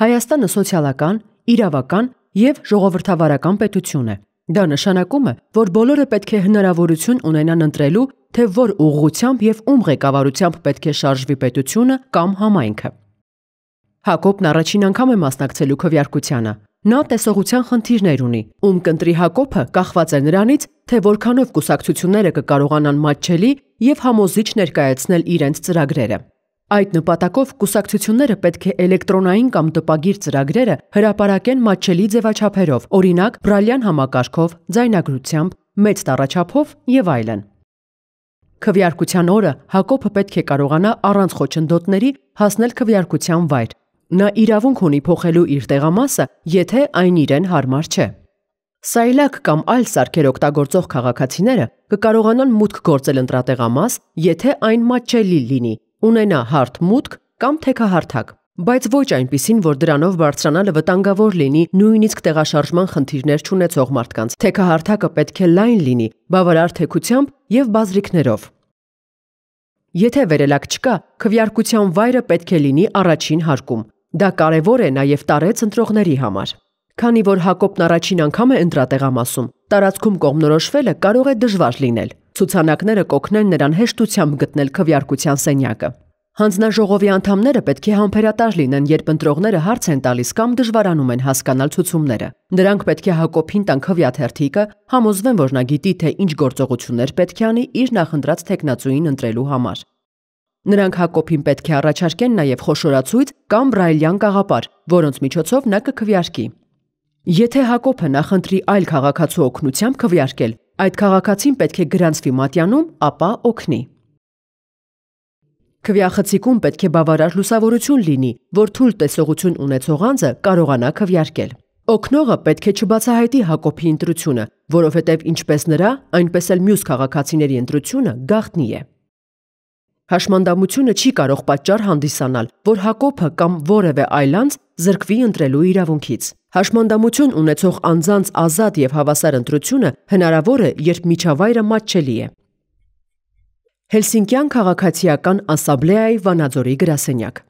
Հայաստանը սոցիալական, իրավական եւ ժողովրդավարական պետություն է։ Դա նշանակում է, որ բոլորը պետք է հնարավորություն ունենան ընտրելու, թե որ ուղղությամբ եւ ում ղեկավարությամբ պետք է շարժվի պետությունը կամ համայնքը։ Հակոբն առաջին անգամ է մասնակցելու քվեարկությանը։ Նա տեսողության խնդիրներ ունի, ում կընտրի Հակոբը կախված է նրանից, թե որքանով կուսակցությունները կկարողանան մատչելի եւ համոզիչ ներկայացնել իրենց ծրագրերը։ Այդ նպատակով կուսակցությունները պետք է էլեկտրոնային կամ տպագիր ծրագրերը հրապարակեն մատչելի ձևաչափերով, օրինակ՝ բրալյան համակարգով, ձայնագրությամբ, մեծ տառաչափով եւ այլն։ Քվեարկության օրը Հակոբը պետք է կարողանա առանց խոչընդոտների հասնել քվեարկության վայր։ Նա իրավունք ունի փոխելու իր տեղամասը, եթե այն իրեն հարմար չէ։ Սայլակ կամ այլ սարքեր օգտագործող քաղաքացիները կկարողանան մուտք գործել ընտրատեղամաս, եթե այն մատչելի լինի ունենա հարթ մուտք կամ թեքահարթակ, բայց ոչ այնպիսին, որ դրանով բարձրանալը վտանգավոր լինի նույնիսկ տեղաշարժման խնդիրներ չունեցող մարդկանց։ Թեքահարթակը պետք է լայն լինի, բավարար թեքությամբ եւ բազրիկներով։ Եթե վերելակ չկա, քվյարկության վայրը պետք է լինի առաջին հարկում։ Դա կարևոր է նաև տարեց ընտրողների համար։ Քանի որ Հակոբն առաջին անգամ է ընտրատեղամասում, տարածքում կողմնորոշվելը կարող է դժվար լինել։ Ցուցանակները կօգնեն նրան հեշտությամբ գտնել քվեարկության սենյակը։ Հանձնաժողովի անդամները պետք է համբերատար լինեն, երբ ընտրողները հարց են տալիս կամ դժվարանում են հասկանալ ցուցումները։ Նրանք պետք է Հակոբին տան քվյաթերթիկը, համոզվեն, որ նա գիտի, թե ինչ գործողություններ պետք է անի իր նախընտրած տեխնացուին ընտրելու համար։ Նրանք Հակոբին պետք է առաջարկեն նաև խոշորացույց կամ բրայլյան կաղապար, որոնց միջոցով նա կքվյարկի։ Եթե Հակոբը նախընտրի այլ քաղաքացու օգնությամբ քվյարկել, Այդ քաղաքացին պետք է գրանցվի մատյանում, ապա օգնի։ Քվյախցիկում պետք է բավարար լուսավորություն լինի, որ թույլ տեսողություն ունեցող անձը կարողանա քվյարկել։ Օկնողը պետք է չբացահայտի Հակոբի ընտրությունը, որովհետև ինչպես նրա, այնպես էլ մյուս քաղաքացիների ընտրությունը գաղտնի է։ Հաշմանդամությունը չի կարող պատճառ հանդիսանալ, որ Հակոբը կամ որևէ այլ անձ զրկվի ընտրելու իրավունքից։ Հաշմանդամություն ունեցող անձանց ազատ եւ հավասար ընտրությունը հնարավոր է, երբ միջավայրը մատչելի է։ Հելսինկյան քաղաքացիական ասամբլեայի Վանաձորի գրասենյակ